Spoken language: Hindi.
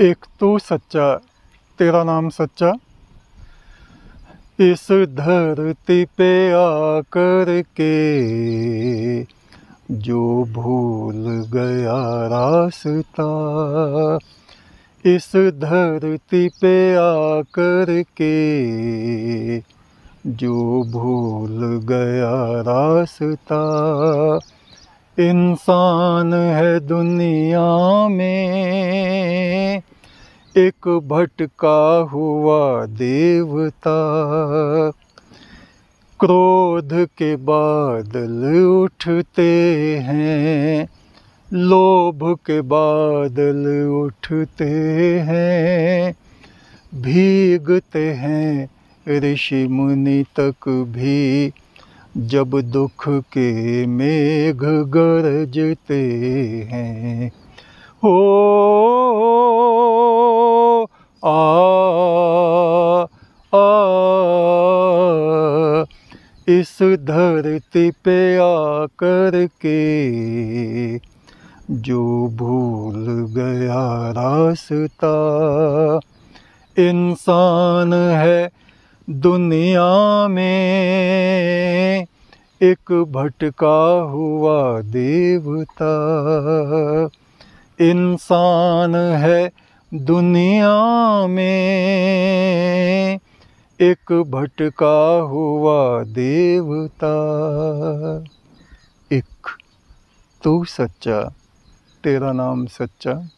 एक तो सच्चा तेरा नाम सच्चा इस धरती पे आकर के जो भूल गया रास्ता इस धरती पे आकर के जो भूल गया रास्ता इंसान है दुनिया में एक भटका हुआ देवता क्रोध के बादल उठते हैं लोभ के बादल उठते हैं भीगते हैं ऋषि मुनि तक भी जब दुख के मेघ गरजते हैं हो आ, आ, इस धरती पे आकर के जो भूल गया रास्ता इंसान है दुनिया में एक भटका हुआ देवता इंसान है दुनिया में एक भटका हुआ देवता एक तू सच्चा तेरा नाम सच्चा